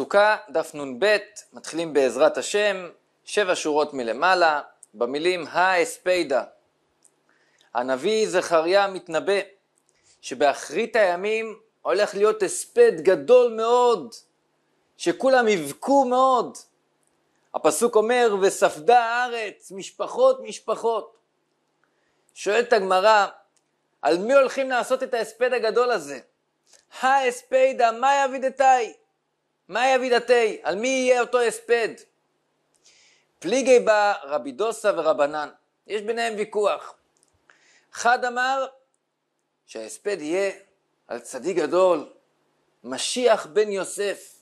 סוכה, דף נ"ב, מתחילים בעזרת השם, שבע שורות מלמעלה, במילים האספיידה. הנביא זכריה מתנבא שבאחרית הימים הולך להיות הספד גדול מאוד, שכולם יבכו מאוד. הפסוק אומר, וספדה הארץ משפחות משפחות. שואלת הגמרא, על מי הולכים לעשות את ההספד הגדול הזה? ההספדה, מה יבידתאי? מה יביא דתי? על מי יהיה אותו הספד? פליגי בא רבי דוסה ורבנן. יש ביניהם ויכוח. אחד אמר שההספד יהיה על צדיק גדול, משיח בן יוסף,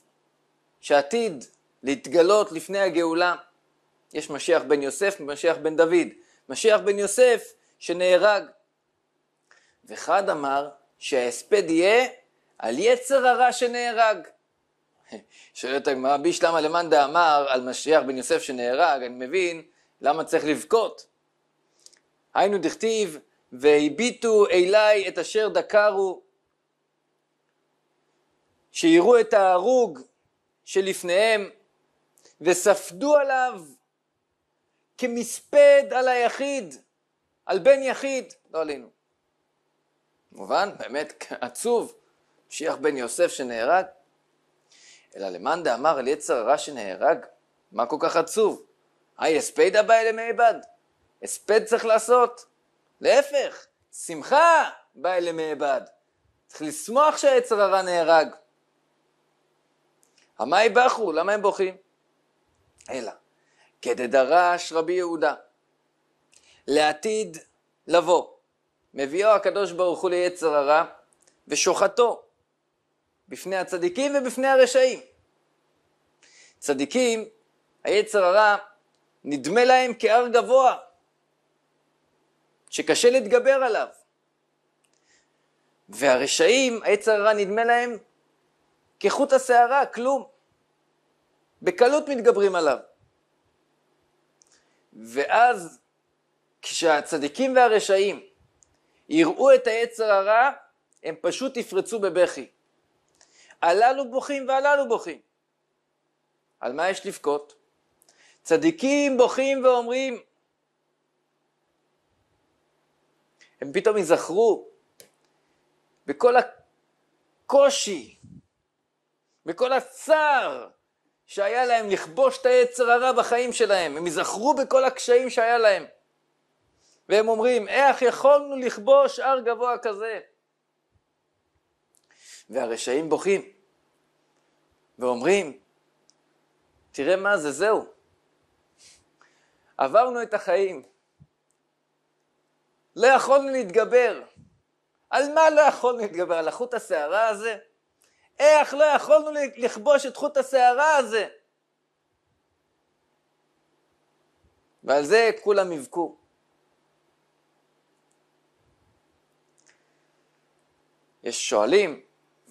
שעתיד להתגלות לפני הגאולה. יש משיח בן יוסף ומשיח בן דוד. משיח בן יוסף שנהרג. ואחד אמר שההספד יהיה על יצר הרע שנהרג. שואלת הגמרא, בישלמה למאן דאמר על משיח בן יוסף שנהרג, אני מבין למה צריך לבכות. היינו דכתיב, והביטו אליי את אשר דקרו, שיראו את ההרוג שלפניהם, וספדו עליו כמספד על היחיד, על בן יחיד, לא עלינו. מובן, באמת עצוב, משיח בן יוסף שנהרג, אלא למאן דאמר על יצר הרע שנהרג, מה כל כך עצוב? היי הספד הבא אלה מאבד? הספד צריך לעשות? להפך, שמחה באה אלה מאבד. צריך לשמוח שהיצר הרע נהרג. המאי בכו, למה הם בוכים? אלא, כדדרש רבי יהודה, לעתיד לבוא, מביאו הקדוש ברוך הוא ליצר הרע ושוחטו בפני הצדיקים ובפני הרשעים. צדיקים, היצר הרע, נדמה להם כהר גבוה, שקשה להתגבר עליו. והרשעים, היצר הרע נדמה להם כחוט השערה, כלום. בקלות מתגברים עליו. ואז כשהצדיקים והרשעים יראו את היצר הרע, הם פשוט יפרצו בבכי. הללו בוכים והללו בוכים. על מה יש לבכות? צדיקים בוכים ואומרים, הם פתאום ייזכרו בכל הקושי, בכל הצער שהיה להם לכבוש את היצר הרע בחיים שלהם, הם ייזכרו בכל הקשיים שהיה להם. והם אומרים, איך יכולנו לכבוש הר גבוה כזה? והרשעים בוכים, ואומרים, תראה מה זה, זהו. עברנו את החיים. לא יכולנו להתגבר. על מה לא יכולנו להתגבר? על החוט השערה הזה? איך לא יכולנו לכבוש את חוט השערה הזה? ועל זה כולם יבכו. יש שואלים,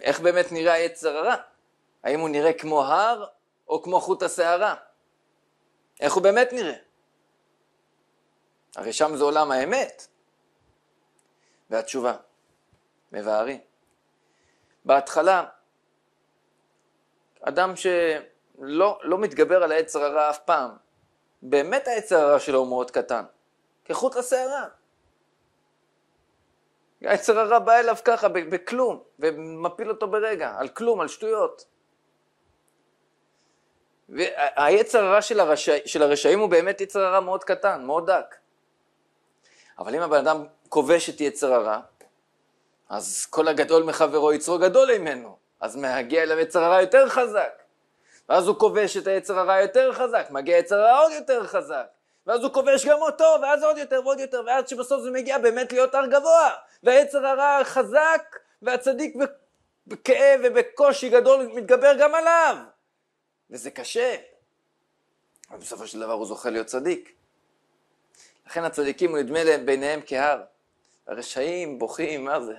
איך באמת נראה עץ הרע? האם הוא נראה כמו הר או כמו חוט השערה? איך הוא באמת נראה? הרי שם זה עולם האמת. והתשובה, מבארי. בהתחלה, אדם שלא לא מתגבר על העץ הרע אף פעם, באמת העץ הרע שלו הוא מאוד קטן, כחוט לשערה. היצר הרע בא אליו ככה, בכלום, ומפיל אותו ברגע, על כלום, על שטויות. והיצר הרע של, הרשע, של הרשעים הוא באמת יצר הרע מאוד קטן, מאוד דק. אבל אם הבן אדם כובש את יצר הרע, אז כל הגדול מחברו יצרו גדול ממנו, אז מגיע אליו יצר הרע יותר חזק. ואז הוא כובש את היצר הרע יותר חזק, מגיע יצר הרע עוד יותר חזק. ואז הוא כובש גם אותו, ואז עוד יותר ועוד יותר, ועד שבסוף זה מגיע באמת להיות הר גבוה. והיצר הרע חזק, והצדיק בכאב ובקושי גדול מתגבר גם עליו. וזה קשה. אבל בסופו של דבר הוא זוכה להיות צדיק. לכן הצדיקים, הוא נדמה להם ביניהם כהר. הרשעים בוכים, מה זה?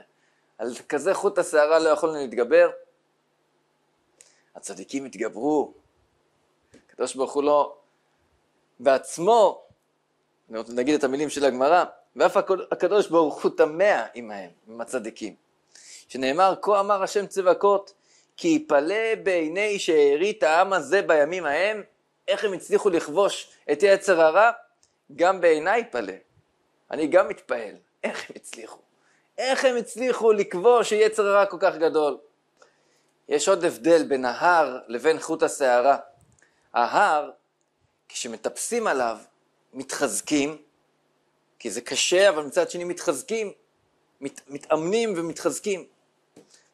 על כזה חוט השערה לא יכולנו להתגבר. הצדיקים התגברו. הקדוש ברוך הוא לא בעצמו, נגיד את המילים של הגמרא, ואף הקדוש ברוך הוא טמא עמהם, עם הצדיקים. שנאמר, כה אמר השם צבקות, כי יפלא בעיני שארית העם הזה בימים ההם, איך הם הצליחו לכבוש את יצר הרע, גם בעיניי יפלא. אני גם מתפעל, איך הם הצליחו? איך הם הצליחו לכבוש יצר הרע כל כך גדול? יש עוד הבדל בין ההר לבין חוט השערה. ההר, כשמטפסים עליו, מתחזקים, כי זה קשה, אבל מצד שני מתחזקים, מת, מתאמנים ומתחזקים.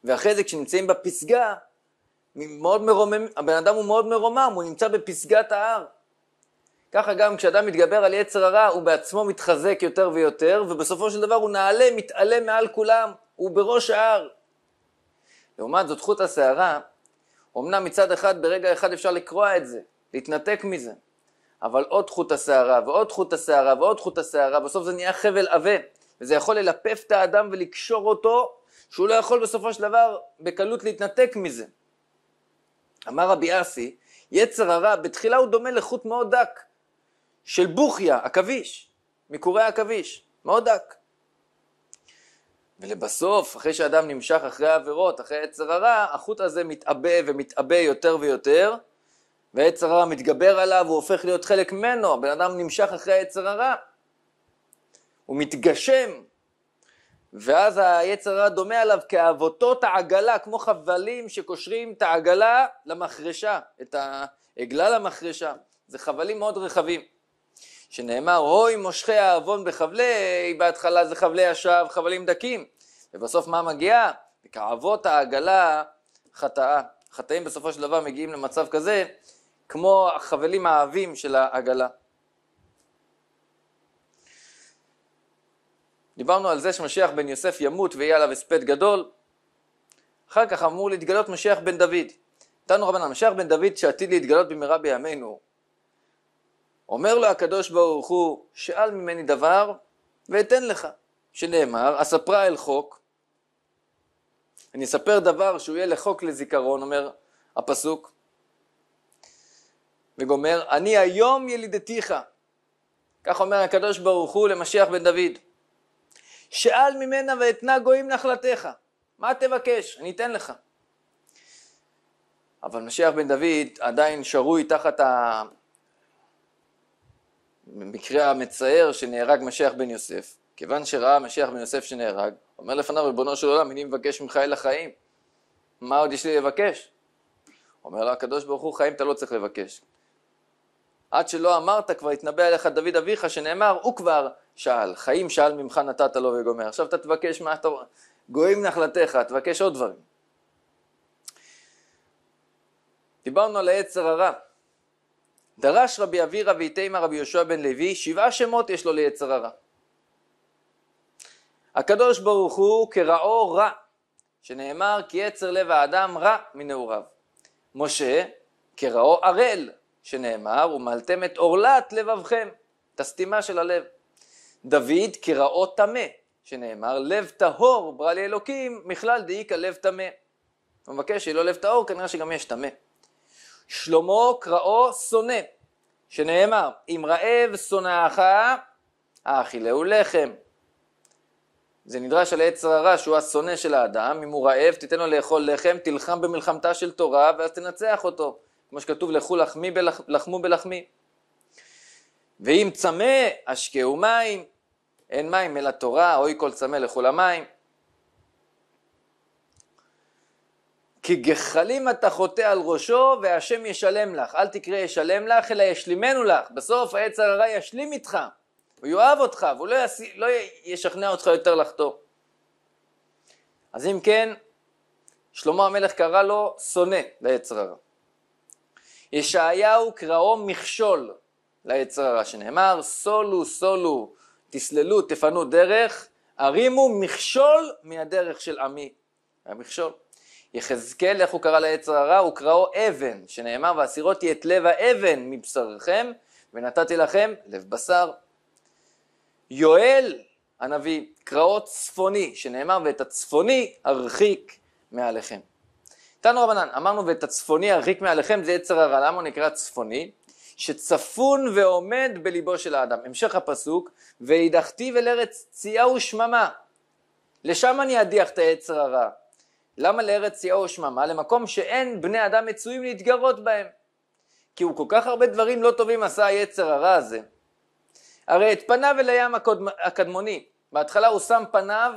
ואחרי זה כשנמצאים בפסגה, מאוד מרומם, הבן אדם הוא מאוד מרומם, הוא נמצא בפסגת ההר. ככה גם כשאדם מתגבר על יצר הרע, הוא בעצמו מתחזק יותר ויותר, ובסופו של דבר הוא נעלה, מתעלה מעל כולם, הוא בראש ההר. לעומת זאת, חוט השערה, אמנם מצד אחד, ברגע אחד אפשר לקרוע את זה, להתנתק מזה, אבל עוד חוט השערה ועוד חוט השערה ועוד חוט השערה, בסוף זה נהיה חבל עבה, וזה יכול ללפף את האדם ולקשור אותו, שהוא לא יכול בסופו של דבר בקלות להתנתק מזה. אמר רבי אסי, יצר הרע בתחילה הוא דומה לחוט מאוד דק של בוכיה, עכביש, מקורי העכביש, מאוד דק. ולבסוף, אחרי שאדם נמשך אחרי העבירות, אחרי יצר הרע, החוט הזה מתעבה ומתעבה יותר ויותר, ועץ הרע מתגבר עליו, הוא הופך להיות חלק ממנו, הבן אדם נמשך אחרי העץ הרע. הוא מתגשם, ואז היצר הרע דומה עליו כאבותות העגלה, כמו חבלים שקושרים את העגלה למחרשה, את העגלה למחרשה. זה חבלים מאוד רחבים. שנאמר, אוי מושכי העוון בחבלי, בהתחלה זה חבלי השווא, חבלים דקים. ובסוף מה מגיע? כאבות העגלה חטאה. חטאים בסופו של דבר מגיעים למצב כזה כמו החבלים העבים של העגלה. דיברנו על זה שמשיח בן יוסף ימות ויהיה עליו הספד גדול, אחר כך אמור להתגלות משיח בן דוד. תנו רבנן, משיח בן דוד שעתיד להתגלות במהרה בימינו, אומר לו הקדוש ברוך הוא, שאל ממני דבר ואתן לך, שנאמר, אספרה אל חוק, אני אספר דבר שהוא יהיה לחוק לזיכרון, אומר הפסוק, וגומר, אני היום ילידתיך. כך אומר הקדוש ברוך הוא למשיח בן דוד. שאל ממנה ואתנה גויים נחלתך. מה תבקש? אני אתן לך. אבל משיח בן דוד עדיין שרוי תחת המקרה המצער שנהרג משיח בן יוסף. כיוון שראה משיח בן יוסף שנהרג, אומר לפניו ריבונו של עולם, אני מבקש ממך אל החיים. מה עוד יש לי לבקש? אומר לו הקדוש ברוך הוא, חיים אתה לא צריך לבקש, עד שלא אמרת כבר התנבא עליך דוד אביך שנאמר הוא כבר שאל חיים שאל ממך נתת לו וגומר עכשיו אתה תבקש מה אתה גויים נחלתך תבקש עוד דברים דיברנו על היצר הרע דרש רבי אבירא ואיתימה רבי יהושע בן לוי שבעה שמות יש לו ליצר הרע הקדוש ברוך הוא כרעו רע שנאמר כי יצר לב האדם רע מנעוריו משה כרעו ערל שנאמר, ומלתם את עורלת לבבכם, את הסתימה של הלב. דוד כרעו טמא, שנאמר, לב טהור ברא לי אלוקים, מכלל דאיכא לב טמא. הוא מבקש שיהיה לו לב טהור, כנראה שגם יש טמא. שלמה קראו שונא, שנאמר, אם רעב שונאך, האכילהו לחם. זה נדרש על עץ הרע שהוא השונא של האדם, אם הוא רעב תיתן לו לאכול לחם, תלחם במלחמתה של תורה ואז תנצח אותו. כמו שכתוב לכו לחמי בלח, לחמו בלחמי. ואם צמא השקהו מים, אין מים אלא תורה, אוי כל צמא לכו למים. כי גחלים אתה חוטא על ראשו והשם ישלם לך. אל תקרא ישלם לך, אלא ישלימנו לך. בסוף העץ הרע ישלים איתך, הוא יאהב אותך, והוא לא, יש... לא ישכנע אותך יותר לחטוא. אז אם כן, שלמה המלך קרא לו שונא לעץ הרע. ישעיהו קראו מכשול ליצר הרע, שנאמר סולו סולו תסללו תפנו דרך, הרימו מכשול מהדרך של עמי, המכשול. יחזקאל, איך הוא קרא ליצר הרע? הוא קראו אבן, שנאמר והסירותי את לב האבן מבשרכם ונתתי לכם לב בשר. יואל הנביא, קראו צפוני, שנאמר ואת הצפוני הרחיק מעליכם. תנו רבנן, אמרנו ואת הצפוני הריק מעליכם זה יצר הרע, למה הוא נקרא צפוני? שצפון ועומד בליבו של האדם. המשך הפסוק, והידחתיו אל ארץ צייה ושממה. לשם אני אדיח את היצר הרע. למה לארץ צייה ושממה? למקום שאין בני אדם מצויים להתגרות בהם. כי הוא כל כך הרבה דברים לא טובים עשה היצר הרע הזה. הרי את פניו אל הים הקדמוני. בהתחלה הוא שם פניו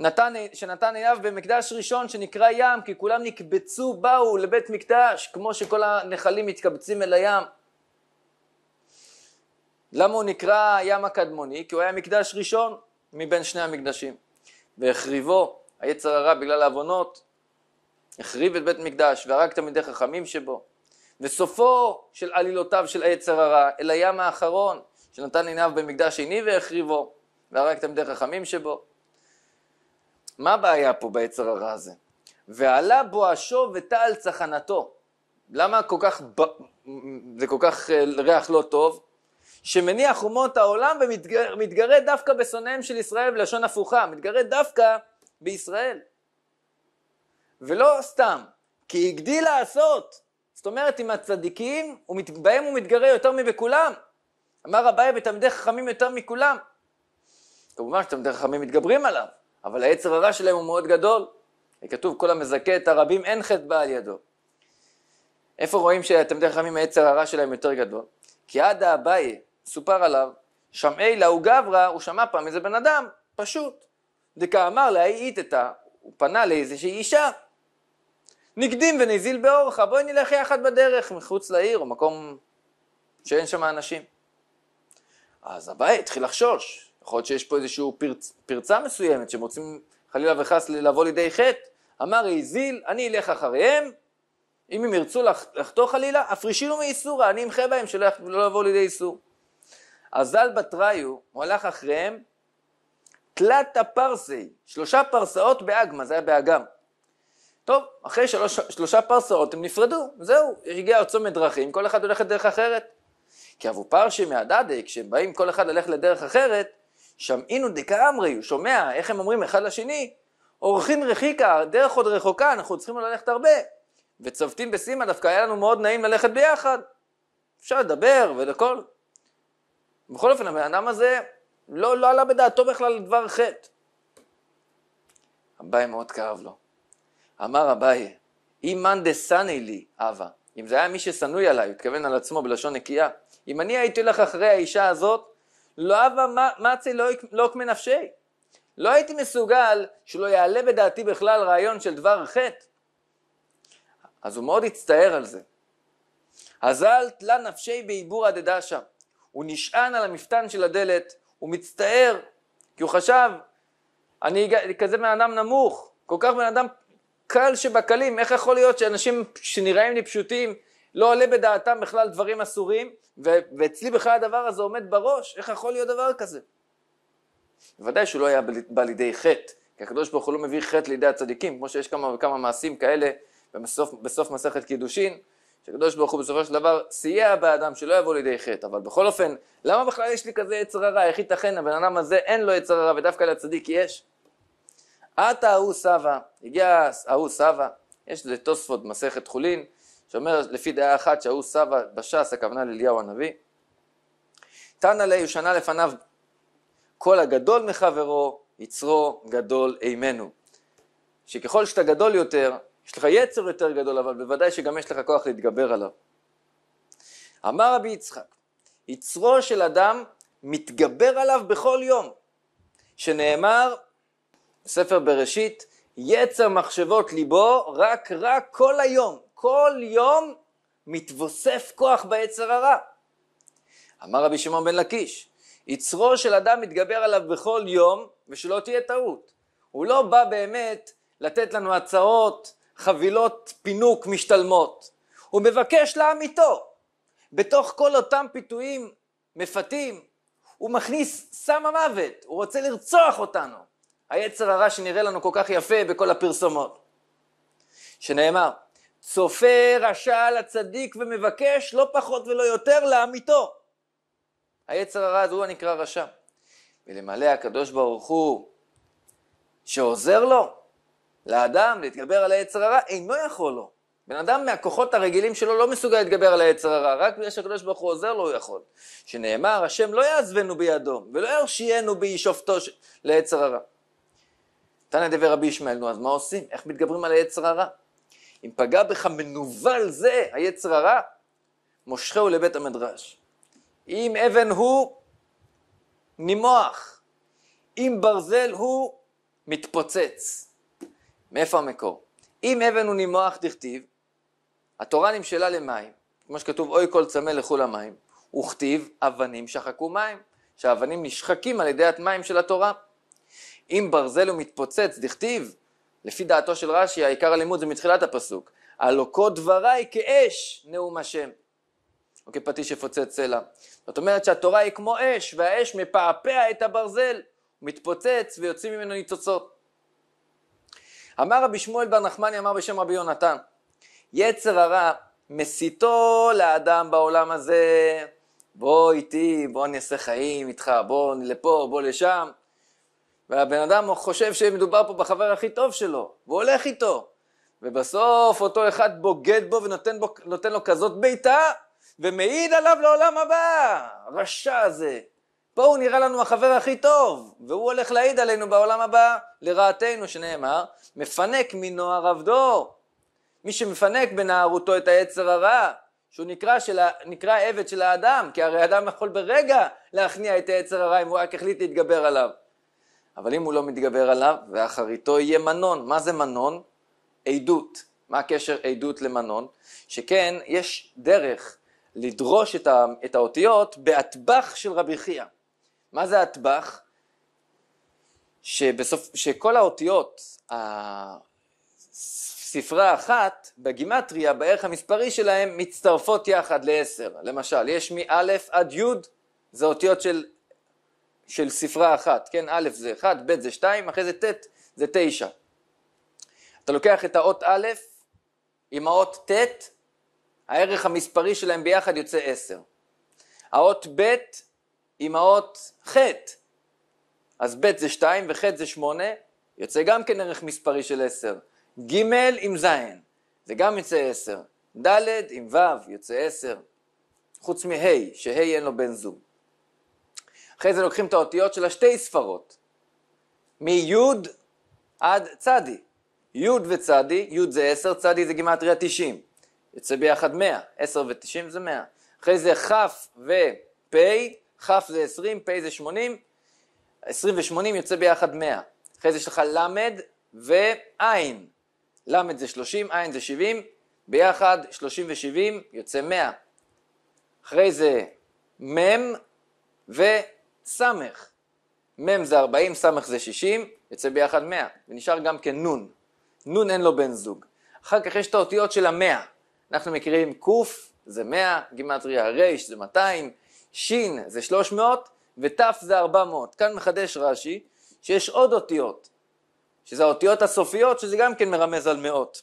נתן, שנתן אליו במקדש ראשון שנקרא ים, כי כולם נקבצו באו לבית מקדש, כמו שכל הנחלים מתקבצים אל הים. למה הוא נקרא הים הקדמוני? כי הוא היה מקדש ראשון מבין שני המקדשים. והחריבו היצר הרע בגלל העוונות, החריב את בית מקדש והרג תלמידי חכמים שבו. וסופו של עלילותיו של היצר הרע אל הים האחרון, שנתן עיניו במקדש שני והחריבו והרג תלמידי חכמים שבו. מה הבעיה פה ביצר הרע הזה? ועלה בואשו וטל צחנתו. למה כל כך, זה כל כך אה, ריח לא טוב? שמניח אומות העולם ומתגרה דווקא בשונאיהם של ישראל בלשון הפוכה, מתגרה דווקא בישראל. ולא סתם, כי הגדיל לעשות. זאת אומרת, עם הצדיקים, בהם הוא מתגרה יותר מבכולם. אמר רבי בתלמידי חכמים יותר מכולם. כמובן שתלמידי חכמים מתגברים עליו. אבל היצר הרע שלהם הוא מאוד גדול. כתוב, כל המזכה את הרבים אין חטא בעל ידו. איפה רואים שתלמידי חכמים היצר הרע שלהם יותר גדול? כי עד אביי, סופר עליו, שמעי להו גברא, הוא שמע פעם איזה בן אדם, פשוט. דקאמר היא איתתה, הוא פנה לאיזושהי אישה. נקדים ונזיל באורך, בואי נלך יחד בדרך, מחוץ לעיר, או מקום שאין שם אנשים. אז אביי התחיל לחשוש, יכול להיות שיש פה איזושהי פרצ, פרצה מסוימת שמוצאים חלילה וחס לבוא לידי חטא, אמר איזיל, אני אלך אחריהם, אם הם ירצו לחטוא חלילה, הפרישינו מאיסורה, אני אמחה בהם שלא לא יבואו לידי איסור. אז ז"ל בתראיו, הוא הלך אחריהם, תלת הפרסי, שלושה פרסאות באגמה, זה היה באגם. טוב, אחרי שלוש, שלושה פרסאות הם נפרדו, זהו, הגיע צומת דרכים, כל אחד הולך לדרך אחרת. כי אבו פרשי מהדדה, כשהם באים כל אחד ללכת לדרך אחרת, שמעינו דקאמרי, הוא שומע איך הם אומרים אחד לשני, אורחין רחיקה, דרך עוד רחוקה, אנחנו צריכים ללכת הרבה. וצוותים בסימה דווקא היה לנו מאוד נעים ללכת ביחד. אפשר לדבר ולכל. בכל אופן, הבן אדם הזה לא, לא עלה בדעתו בכלל לדבר חטא. אביי מאוד כאב לו. אמר אביי, אם מאן דסני לי, אבא, אם זה היה מי ששנוי עליי, הוא התכוון על עצמו בלשון נקייה, אם אני הייתי הולך אחרי האישה הזאת, לא אבה מצי לוק לא לא מנפשי. לא הייתי מסוגל שלא יעלה בדעתי בכלל רעיון של דבר חטא. אז הוא מאוד הצטער על זה. הזל תלה נפשי בעיבור הדדה שם. הוא נשען על המפתן של הדלת, הוא מצטער, כי הוא חשב, אני כזה בן אדם נמוך, כל כך בן אדם קל שבקלים, איך יכול להיות שאנשים שנראים לי פשוטים, לא עולה בדעתם בכלל דברים אסורים, ו- ואצלי בכלל הדבר הזה עומד בראש, איך יכול להיות דבר כזה? בוודאי שהוא לא היה בא לידי חטא, כי הקדוש ברוך הוא לא מביא חטא לידי הצדיקים, כמו שיש כמה וכמה מעשים כאלה בסוף, בסוף מסכת קידושין, שהקדוש ברוך הוא בסופו של דבר סייע באדם שלא יבוא לידי חטא, אבל בכל אופן, למה בכלל יש לי כזה יצר הרע? איך ייתכן הבן אדם הזה אין לו יצר הרע ודווקא לצדיק יש? עתה ההוא סבא, הגיע ההוא סבא, יש לתוספות מסכת חולין, שאומר לפי דעה אחת שההוא סבא בש"ס, הכוונה לאליהו הנביא. תנא ליה שנה לפניו כל הגדול מחברו, יצרו גדול אימנו. שככל שאתה גדול יותר, יש לך יצר יותר גדול, אבל בוודאי שגם יש לך כוח להתגבר עליו. אמר רבי יצחק, יצרו של אדם מתגבר עליו בכל יום, שנאמר בספר בראשית, יצר מחשבות ליבו רק רע כל היום, כל יום מתווסף כוח ביצר הרע. אמר רבי שמעון בן לקיש, יצרו של אדם מתגבר עליו בכל יום, ושלא תהיה טעות. הוא לא בא באמת לתת לנו הצעות, חבילות פינוק משתלמות. הוא מבקש לעמיתו. בתוך כל אותם פיתויים מפתים, הוא מכניס סם המוות, הוא רוצה לרצוח אותנו. היצר הרע שנראה לנו כל כך יפה בכל הפרסומות. שנאמר, צופה רשע לצדיק ומבקש לא פחות ולא יותר לעמיתו. היצר הרע הזה הוא הנקרא רשע. ולמלא הקדוש ברוך הוא שעוזר לו, לאדם, להתגבר על היצר הרע, אינו יכול לו. בן אדם מהכוחות הרגילים שלו לא מסוגל להתגבר על היצר הרע, רק בגלל שהקדוש ברוך הוא עוזר לו הוא יכול. שנאמר, השם לא יעזבנו בידו, ולא ירשיענו בישופטו ש... ליצר הרע. תנא דבר רבי ישמעאל, נו אז מה עושים? איך מתגברים על היצר הרע? אם פגע בך מנוול זה, היצר הרע, מושכהו לבית המדרש. אם אבן הוא, נימוח. אם ברזל הוא, מתפוצץ. מאיפה המקור? אם אבן הוא נימוח דכתיב, התורה נמשלה למים, כמו שכתוב אוי כל צמא לכו למים, וכתיב אבנים שחקו מים, שהאבנים נשחקים על ידי המים של התורה. אם ברזל הוא מתפוצץ, דכתיב לפי דעתו של רש"י, העיקר הלימוד זה מתחילת הפסוק. הלוקות דבריי כאש נאום השם, או אוקיי, כפטיש יפוצץ סלע. זאת אומרת שהתורה היא כמו אש, והאש מפעפע את הברזל, מתפוצץ ויוצאים ממנו ניצוצות. אמר רבי שמואל בר נחמני, אמר בשם רבי יונתן, יצר הרע מסיתו לאדם בעולם הזה, בוא איתי, בוא אני אעשה חיים איתך, בוא לפה, בוא לשם. והבן אדם חושב שמדובר פה בחבר הכי טוב שלו, והוא הולך איתו. ובסוף אותו אחד בוגד בו ונותן בו, לו כזאת בעיטה, ומעיד עליו לעולם הבא, הרשע הזה. פה הוא נראה לנו החבר הכי טוב, והוא הולך להעיד עלינו בעולם הבא לרעתנו, שנאמר, מפנק מנוער עבדו. מי שמפנק בנערותו את היצר הרע, שהוא נקרא, של, נקרא עבד של האדם, כי הרי האדם יכול ברגע להכניע את היצר הרע אם הוא רק החליט להתגבר עליו. אבל אם הוא לא מתגבר עליו, ואחריתו יהיה מנון. מה זה מנון? עדות. מה הקשר עדות למנון? שכן יש דרך לדרוש את, ה, את האותיות באטבח של רבי חייא. מה זה אטבח? שבסוף, שכל האותיות, ספרה אחת בגימטריה בערך המספרי שלהם מצטרפות יחד לעשר. למשל, יש מא' עד י' זה אותיות של של ספרה אחת, כן? א' זה 1, ב' זה 2, אחרי זה ט' זה 9. אתה לוקח את האות א' עם האות ט', הערך המספרי שלהם ביחד יוצא 10. האות ב' עם האות ח', אז ב' זה 2 וח' זה 8, יוצא גם כן ערך מספרי של 10. ג' עם ז', זה גם יוצא 10. ד' עם ו' יוצא 10. חוץ מה', שה' אין לו בן זוג. אחרי זה לוקחים את האותיות של השתי ספרות, מיוד עד צדי. יוד וצדי, יוד זה עשר, צדי זה גימטריה תשעים. יוצא ביחד מאה, עשר ותשעים זה מאה. אחרי זה כף ופי, כף זה עשרים, פי זה שמונים, עשרים ושמונים יוצא ביחד מאה. אחרי זה יש לך ל' ועין. למד זה שלושים, עין זה שבעים, ביחד שלושים ושבעים יוצא מאה. אחרי זה מם ו... סמך. מם זה 40, סמך זה 60, יוצא ביחד 100, ונשאר גם כן נון. נון אין לו בן זוג. אחר כך יש את האותיות של המאה, אנחנו מכירים ק' זה 100, גימטריה ר' זה 200, ש' זה 300 ות' זה 400. כאן מחדש רש"י שיש עוד אותיות, שזה האותיות הסופיות, שזה גם כן מרמז על מאות.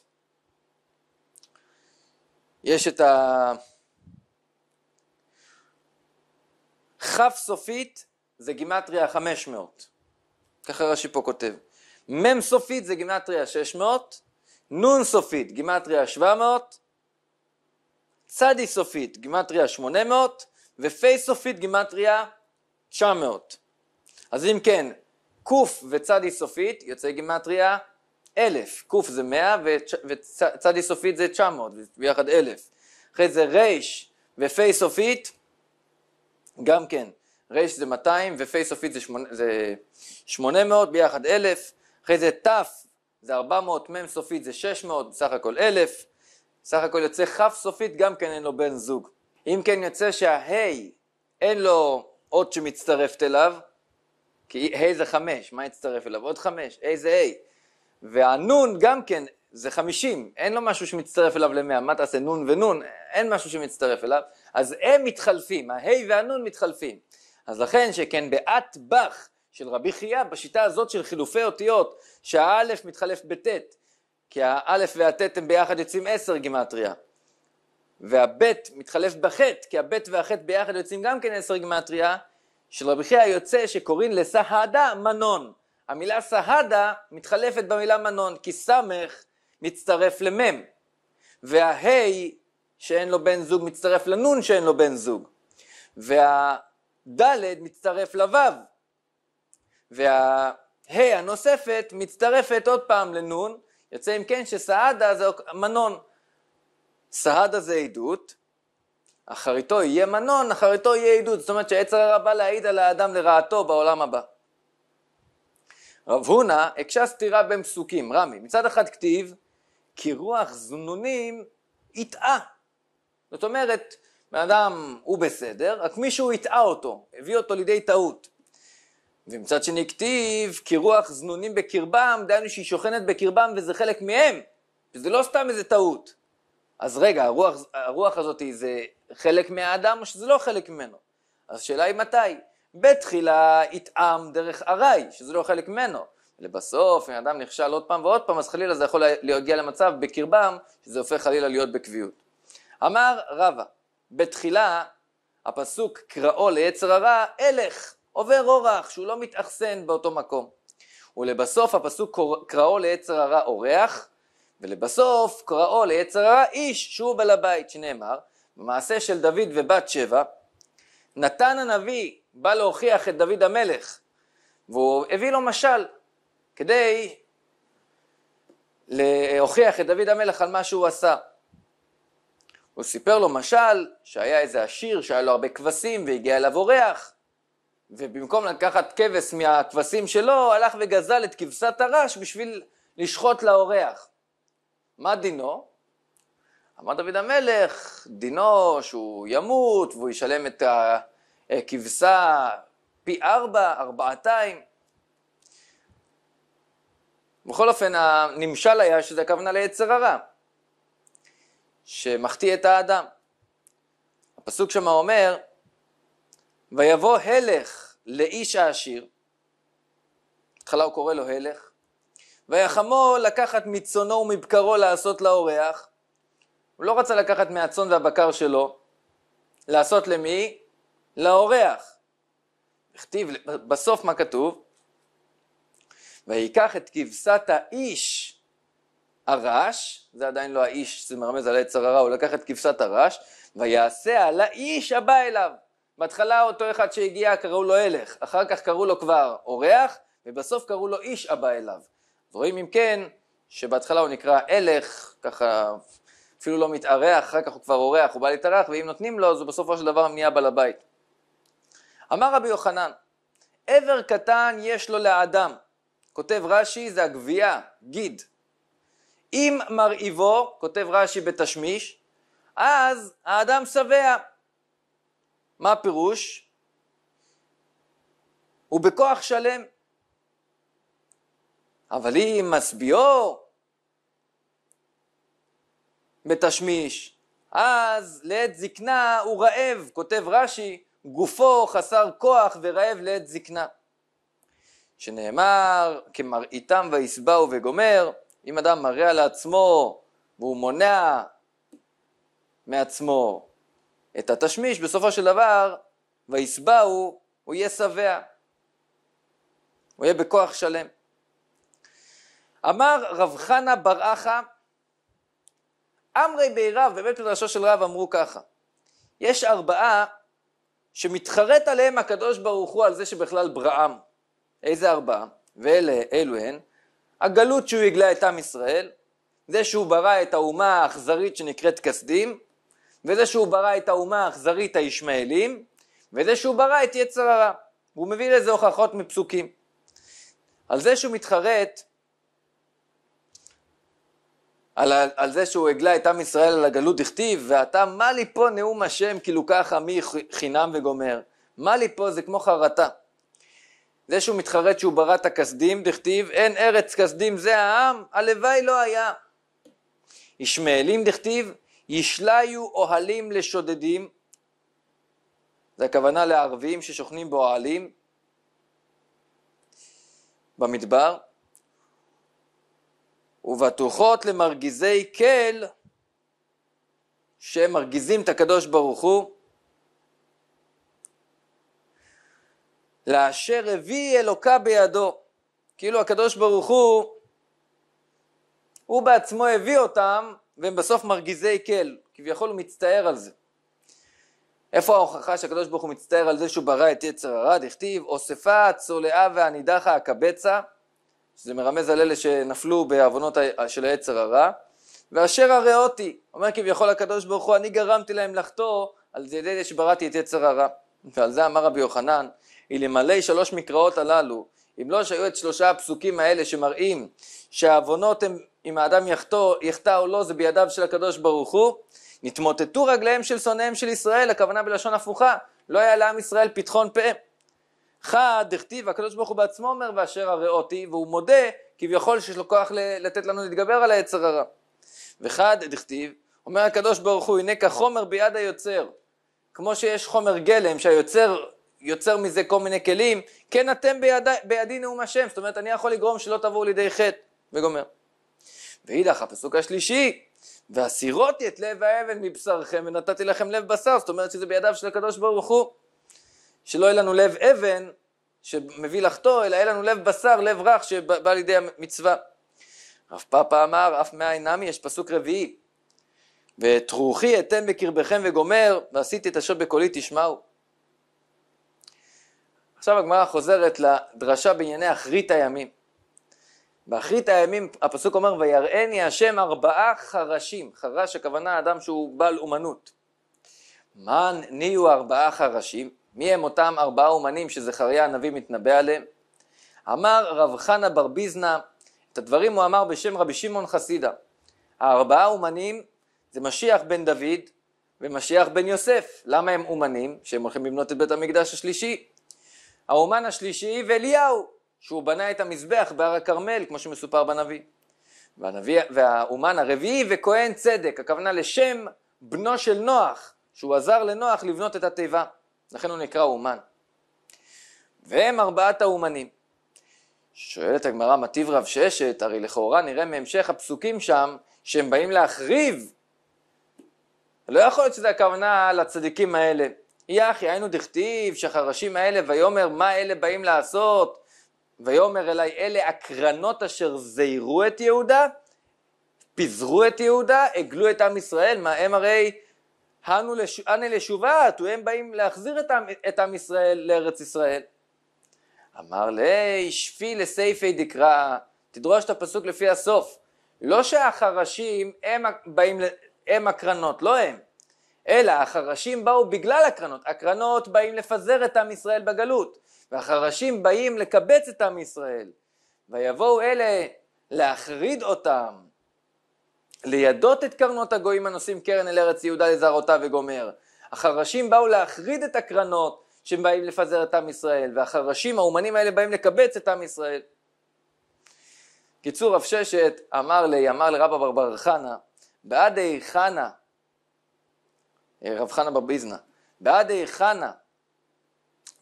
יש את ה... כ' סופית זה גימטריה 500. ככה רש"י פה כותב. מ' סופית זה גימטריה 600, נ' סופית גימטריה 700, צדי סופית גימטריה 800, ופ' סופית גימטריה 900. אז אם כן, ק' וצדי סופית יוצא גימטריה 1,000, ק' זה 100 וצדי סופית זה 900, ביחד 1,000. אחרי זה ר' ופ' סופית גם כן רייש זה 200 ופייס אופית זה, זה 800, ביחד 1,000, אחרי זה ת' זה 400, מ' סופית זה 600, בסך הכל 1,000, סך הכל יוצא כ' סופית גם כן אין לו בן זוג. אם כן יוצא שהה' אין לו אות שמצטרפת אליו, כי ה' זה 5, מה יצטרף אליו? עוד 5, ה' זה ה'. והנון גם כן זה 50, אין לו משהו שמצטרף אליו ל-100, מה תעשה נון ונון? אין משהו שמצטרף אליו, אז הם מתחלפים, הה' והנון מתחלפים. אז לכן שכן באט בח של רבי חייא בשיטה הזאת של חילופי אותיות שהאלף מתחלף בטית כי האלף והטית הם ביחד יוצאים עשר גימטריה והבית מתחלף בחטא כי הבית והחטא ביחד יוצאים גם כן עשר גימטריה של רבי חייא יוצא שקוראים לסהדה מנון המילה סהדה מתחלפת במילה מנון כי סמך מצטרף למם והה שאין לו בן זוג מצטרף לנון שאין לו בן זוג וה... ד' מצטרף לו', והה הנוספת מצטרפת עוד פעם לנ', יוצא אם כן שסעדה זה מנון. סעדה זה עדות, אחריתו יהיה מנון, אחריתו יהיה עדות, זאת אומרת שהעץ הרע בא להעיד על האדם לרעתו בעולם הבא. רב הונא הקשה סתירה בין פסוקים, רמי, מצד אחד כתיב כי רוח זנונים יטעה, זאת אומרת, בן אדם הוא בסדר, רק מישהו הטעה אותו, הביא אותו לידי טעות. ומצד שני כתיב, כי רוח זנונים בקרבם, דהיינו שהיא שוכנת בקרבם וזה חלק מהם, וזה לא סתם איזה טעות. אז רגע, הרוח, הרוח הזאת זה חלק מהאדם או שזה לא חלק ממנו? אז השאלה היא מתי. בתחילה יטעם דרך ארעי, שזה לא חלק ממנו. לבסוף, אם אדם נכשל עוד פעם ועוד פעם, אז חלילה זה יכול להגיע למצב בקרבם, שזה הופך חלילה להיות בקביעות. אמר רבא, בתחילה הפסוק קראו ליצר הרע, אלך, עובר אורח, שהוא לא מתאכסן באותו מקום. ולבסוף הפסוק קראו ליצר הרע אורח, ולבסוף קראו ליצר הרע איש, שהוא בעל הבית, שנאמר, במעשה של דוד ובת שבע, נתן הנביא בא להוכיח את דוד המלך, והוא הביא לו משל, כדי להוכיח את דוד המלך על מה שהוא עשה. הוא סיפר לו משל שהיה איזה עשיר שהיה לו הרבה כבשים והגיע אליו אורח ובמקום לקחת כבש מהכבשים שלו הלך וגזל את כבשת הרש בשביל לשחוט לאורח. מה דינו? אמר דוד המלך, דינו שהוא ימות והוא ישלם את הכבשה פי ארבע, ארבעתיים. בכל אופן, הנמשל היה שזה הכוונה ליצר הרע. שמחטיא את האדם. הפסוק שמה אומר, ויבוא הלך לאיש העשיר, בהתחלה הוא קורא לו הלך, ויחמו לקחת מצונו ומבקרו לעשות לאורח, הוא לא רצה לקחת מהצאן והבקר שלו, לעשות למי? לאורח. הכתיב, בסוף מה כתוב? ויקח את כבשת האיש הרש, זה עדיין לא האיש, זה מרמז על עץ הרע, הוא לקח את כבשת הרש, ויעשה על האיש הבא אליו. בהתחלה אותו אחד שהגיע קראו לו הלך, אחר כך קראו לו כבר אורח, ובסוף קראו לו איש הבא אליו. ורואים אם כן, שבהתחלה הוא נקרא הלך, ככה אפילו לא מתארח, אחר כך הוא כבר אורח, הוא בא להתארח, ואם נותנים לו, אז הוא בסופו של דבר נהיה בעל הבית. אמר רבי יוחנן, עבר קטן יש לו לאדם. כותב רש"י, זה הגבייה, גיד, אם מרעיבו, כותב רש"י בתשמיש, אז האדם שבע. מה הפירוש? הוא בכוח שלם. אבל אם משביעו בתשמיש, אז לעת זקנה הוא רעב, כותב רש"י, גופו חסר כוח ורעב לעת זקנה. שנאמר, כמרעיתם וישבעו וגומר, אם אדם מראה על עצמו והוא מונע מעצמו את התשמיש, בסופו של דבר, וישבעו, הוא יהיה שבע. הוא יהיה בכוח שלם. אמר רב חנה בר אחא, אמרי בי רב, בבית מדרשו של רב אמרו ככה, יש ארבעה שמתחרט עליהם הקדוש ברוך הוא על זה שבכלל בראם. איזה ארבעה? ואלו הן, הגלות שהוא הגלה את עם ישראל, זה שהוא ברא את האומה האכזרית שנקראת כסדים, וזה שהוא ברא את האומה האכזרית הישמעאלים, וזה שהוא ברא את יצר הרע. הוא מביא לזה הוכחות מפסוקים. על זה שהוא מתחרט, על, על זה שהוא הגלה את עם ישראל על הגלות דכתיב, ואתה מה לי פה נאום השם כאילו ככה מי חינם וגומר. מה לי פה זה כמו חרטה. זה שהוא מתחרט שהוא ברא את הכסדים, דכתיב אין ארץ כסדים זה העם, הלוואי לא היה. ישמעאלים דכתיב ישליו אוהלים לשודדים, זה הכוונה לערבים ששוכנים באוהלים במדבר, ובטוחות למרגיזי כל שמרגיזים את הקדוש ברוך הוא לאשר הביא אלוקה בידו. כאילו הקדוש ברוך הוא, הוא בעצמו הביא אותם, והם בסוף מרגיזי כל. כביכול הוא מצטער על זה. איפה ההוכחה שהקדוש ברוך הוא מצטער על זה שהוא ברא את יצר הרע? דכתיב, אוספה הצולעה והנידחה הקבצה, שזה מרמז על אלה שנפלו בעוונות של היצר הרע, ואשר הראותי, אומר כביכול הקדוש ברוך הוא, אני גרמתי להם לחטוא על ידי שבראתי את יצר הרע. ועל זה אמר רבי יוחנן, אלמלא שלוש מקראות הללו, אם לא שהיו את שלושה הפסוקים האלה שמראים שהעוונות הם אם האדם יחטא, יחטא או לא זה בידיו של הקדוש ברוך הוא, נתמוטטו רגליהם של שונאיהם של ישראל, הכוונה בלשון הפוכה, לא היה לעם ישראל פתחון פה. חד הכתיב, הקדוש ברוך הוא בעצמו אומר ואשר הראותי, והוא מודה כביכול שיש לו כוח לתת לנו להתגבר על היצר הרע. וחד דכתיב, אומר הקדוש ברוך הוא, הנה כחומר ביד היוצר. כמו שיש חומר גלם שהיוצר יוצר מזה כל מיני כלים, כן אתם בידי, בידי נאום השם, זאת אומרת אני יכול לגרום שלא תבואו לידי חטא, וגומר. ואידך הפסוק השלישי, והסירותי את לב האבן מבשרכם ונתתי לכם לב בשר, זאת אומרת שזה בידיו של הקדוש ברוך הוא, שלא יהיה לנו לב אבן שמביא לחטוא, אלא יהיה לנו לב בשר, לב רך שבא לידי המצווה. רב פאפה אמר, אף מאין נמי, יש פסוק רביעי, ואת רוחי אתן בקרבכם וגומר, ועשיתי את אשר בקולי תשמעו. עכשיו הגמרא חוזרת לדרשה בענייני אחרית הימים. באחרית הימים הפסוק אומר ויראני השם ארבעה חרשים, חרש הכוונה אדם שהוא בעל אומנות. מה נהיו ארבעה חרשים? מי הם אותם ארבעה אומנים שזכריה הנביא מתנבא עליהם? אמר רב חנה בר ביזנה, את הדברים הוא אמר בשם רבי שמעון חסידה. הארבעה אומנים זה משיח בן דוד ומשיח בן יוסף. למה הם אומנים? שהם הולכים לבנות את בית המקדש השלישי. האומן השלישי ואליהו, שהוא בנה את המזבח בהר הכרמל, כמו שמסופר בנביא. והנביא, והאומן הרביעי וכהן צדק, הכוונה לשם בנו של נוח, שהוא עזר לנוח לבנות את התיבה, לכן הוא נקרא אומן. והם ארבעת האומנים. שואלת הגמרא, מטיב רב ששת, הרי לכאורה נראה מהמשך הפסוקים שם, שהם באים להחריב. לא יכול להיות שזה הכוונה לצדיקים האלה, יחי היינו דכתיב שחרשים האלה ויאמר מה אלה באים לעשות ויאמר אלי אלה הקרנות אשר זיירו את יהודה פיזרו את יהודה הגלו את עם ישראל מה הם הרי הנו לש... לשובת והם באים להחזיר את עם, את עם ישראל לארץ ישראל אמר לי שפי לסייפי דקרא תדרוש את הפסוק לפי הסוף לא שהחרשים הם באים הם הקרנות לא הם אלא החרשים באו בגלל הקרנות, הקרנות באים לפזר את עם ישראל בגלות, והחרשים באים לקבץ את עם ישראל, ויבואו אלה להחריד אותם, לידות את קרנות הגויים הנושאים קרן אל ארץ יהודה לזרעותה וגומר. החרשים באו להחריד את הקרנות שהם באים לפזר את עם ישראל, והחרשים, האומנים האלה באים לקבץ את עם ישראל. קיצור, רב ששת אמר לי, אמר לרבא ברבר חנה, בעדי חנה אה, רב חנה בביזנה, בעדי אה, חנה,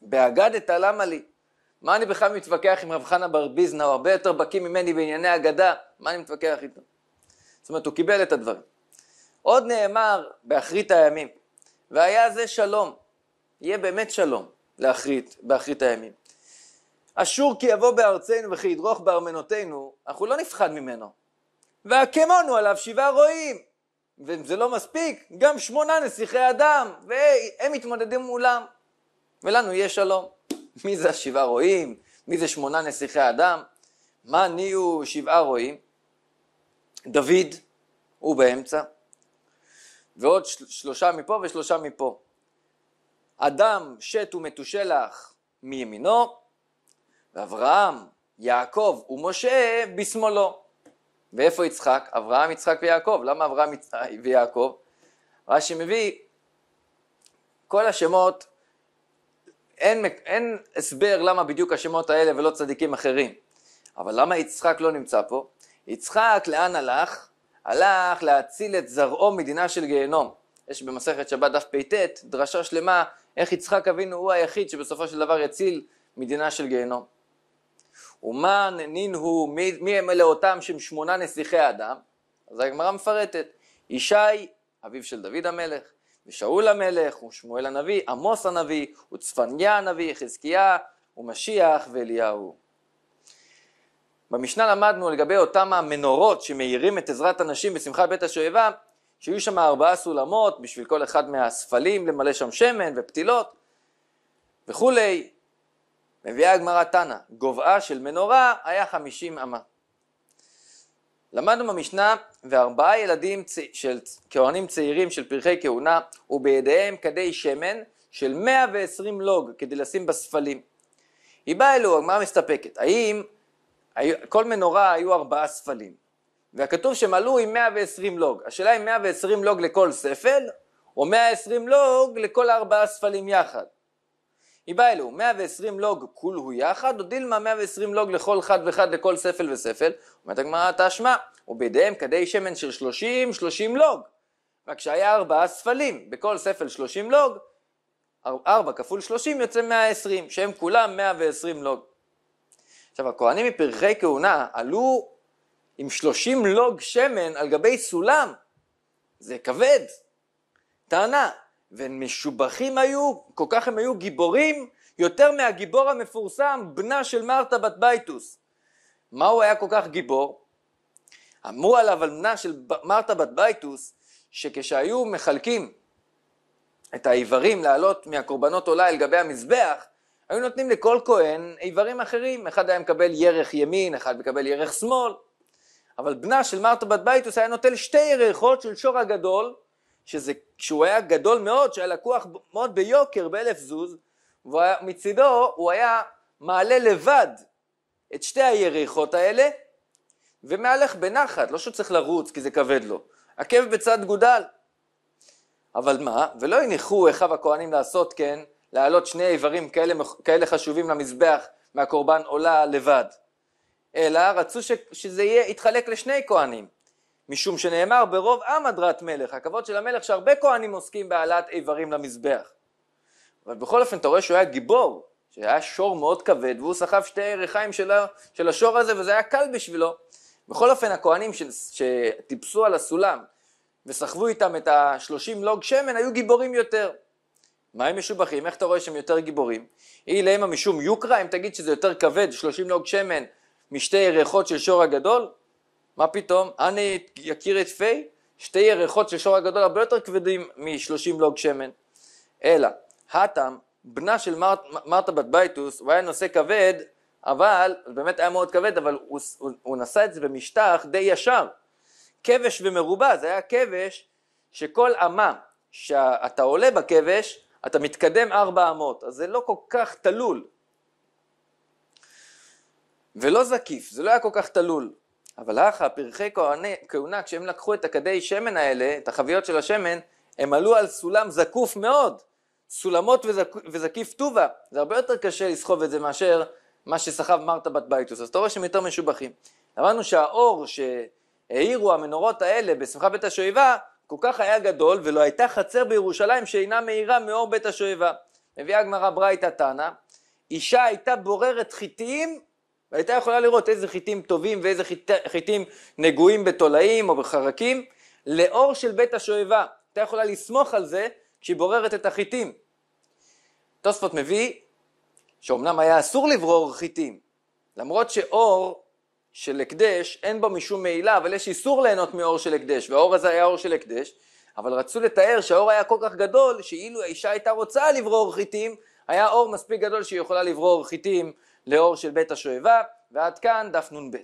באגדת למה לי? מה אני בכלל מתווכח עם רב חנה בר ביזנה, הוא הרבה יותר בקיא ממני בענייני אגדה, מה אני מתווכח איתו? זאת אומרת, הוא קיבל את הדברים. עוד נאמר באחרית הימים, והיה זה שלום, יהיה באמת שלום לאחרית, באחרית הימים. אשור כי יבוא בארצנו וכי ידרוך בארמנותינו, אנחנו לא נפחד ממנו. והקמונו עליו שבעה רועים, וזה לא מספיק, גם שמונה נסיכי אדם, והם מתמודדים מולם. ולנו יהיה שלום. מי זה השבעה רועים? מי זה שמונה נסיכי אדם? מה נהיו שבעה רועים? דוד, הוא באמצע, ועוד שלושה מפה ושלושה מפה. אדם, שת ומתושלח מימינו, ואברהם, יעקב ומשה בשמאלו. ואיפה יצחק? אברהם, יצחק ויעקב. למה אברהם ויעקב? רש"י מביא, כל השמות, אין, אין הסבר למה בדיוק השמות האלה ולא צדיקים אחרים. אבל למה יצחק לא נמצא פה? יצחק לאן הלך? הלך להציל את זרעו מדינה של גיהנום. יש במסכת שבת דף פט דרשה שלמה איך יצחק אבינו הוא היחיד שבסופו של דבר יציל מדינה של גיהנום. ומען נינהו, מי, מי הם אלה אותם שהם שמונה נסיכי אדם? אז הגמרא מפרטת, ישי, אביו של דוד המלך, ושאול המלך, ושמואל הנביא, עמוס הנביא, וצפניה הנביא, חזקיה, ומשיח ואליהו. במשנה למדנו לגבי אותם המנורות שמאירים את עזרת הנשים בשמחת בית השואבה, שיהיו שם ארבעה סולמות בשביל כל אחד מהספלים למלא שם שמן ופתילות וכולי, מביאה הגמרא תנא, גובהה של מנורה היה חמישים אמה. למדנו במשנה, וארבעה ילדים צ... של כהנים צעירים של פרחי כהונה, ובידיהם כדי שמן של מאה ועשרים לוג כדי לשים בספלים. היא באה אלו, הגמרא מסתפקת, האם כל מנורה היו ארבעה ספלים, והכתוב שמלאו עם מאה ועשרים לוג, השאלה אם מאה ועשרים לוג לכל ספל, או מאה עשרים לוג לכל ארבעה ספלים יחד. איבא אלו, 120 לוג כול הוא יחד, או דילמה 120 לוג לכל חד וחד לכל ספל וספל, אומרת הגמרא תשמע, ובידיהם כדי שמן של 30, 30 לוג, רק שהיה ארבעה ספלים, בכל ספל 30 לוג, ארבע כפול 30 יוצא 120, שהם כולם 120 לוג. עכשיו הכהנים מפרחי כהונה עלו עם 30 לוג שמן על גבי סולם, זה כבד. טענה, והם משובחים היו, כל כך הם היו גיבורים, יותר מהגיבור המפורסם, בנה של מרתה בת בייטוס. מה הוא היה כל כך גיבור? אמרו עליו על בנה של מרתה בת בייטוס, שכשהיו מחלקים את האיברים לעלות מהקורבנות עולה אל גבי המזבח, היו נותנים לכל כהן איברים אחרים, אחד היה מקבל ירך ימין, אחד מקבל ירך שמאל, אבל בנה של מרתה בת בייטוס היה נוטל שתי ירכות של שור הגדול, שזה, כשהוא היה גדול מאוד, שהיה לקוח מאוד ביוקר באלף זוז, ומצידו הוא היה מעלה לבד את שתי היריחות האלה, ומהלך בנחת, לא שהוא צריך לרוץ כי זה כבד לו, עקב בצד גודל. אבל מה, ולא הניחו אחיו הכהנים לעשות כן, להעלות שני איברים כאלה, כאלה חשובים למזבח מהקורבן עולה לבד, אלא רצו ש, שזה יהיה, יתחלק לשני כהנים, משום שנאמר ברוב עם הדרת מלך, הכבוד של המלך שהרבה כהנים עוסקים בהעלאת איברים למזבח. אבל בכל אופן אתה רואה שהוא היה גיבור, שהיה שור מאוד כבד והוא סחב שתי ריחיים של, של השור הזה וזה היה קל בשבילו. בכל אופן הכהנים ש, שטיפסו על הסולם וסחבו איתם את השלושים לוג שמן היו גיבורים יותר. מה הם משובחים? איך אתה רואה שהם יותר גיבורים? היא להם משום יוקרה, אם תגיד שזה יותר כבד, שלושים לוג שמן משתי ריחות של שור הגדול, מה פתאום? אני אכיר את פיי, שתי ירחות של שור הגדול הרבה יותר כבדים מ-30 לוג שמן. אלא, האטאם, בנה של מרת, מרתה בת בייטוס, הוא היה נושא כבד, אבל, באמת היה מאוד כבד, אבל הוא, הוא, הוא נשא את זה במשטח די ישר. כבש ומרובע, זה היה כבש שכל אמה שאתה עולה בכבש, אתה מתקדם ארבע אמות, אז זה לא כל כך תלול. ולא זקיף, זה לא היה כל כך תלול. אבל אחא, פרחי כהנה, כהונה, כשהם לקחו את הכדי שמן האלה, את החביות של השמן, הם עלו על סולם זקוף מאוד, סולמות וזק, וזקיף טובה, זה הרבה יותר קשה לסחוב את זה מאשר מה שסחב מרתה בת בייטוס, אז אתה רואה שהם יותר משובחים. אמרנו שהאור שהאירו המנורות האלה בשמחה בית השואבה, כל כך היה גדול, ולא הייתה חצר בירושלים שאינה מאירה מאור בית השואבה. מביאה הגמרא ברייתא תנא, אישה הייתה בוררת חיטים והייתה יכולה לראות איזה חיטים טובים ואיזה חיט... חיטים נגועים בתולעים או בחרקים, לאור של בית השואבה. הייתה יכולה לסמוך על זה כשהיא בוררת את החיטים. תוספות מביא שאומנם היה אסור לברור חיטים, למרות שאור של הקדש אין בו משום מעילה, אבל יש איסור ליהנות מאור של הקדש, והאור הזה היה אור של הקדש, אבל רצו לתאר שהאור היה כל כך גדול, שאילו האישה הייתה רוצה לברור חיטים, היה אור מספיק גדול שהיא יכולה לברור חיטים לאור של בית השואבה, ועד כאן דף נ"ב.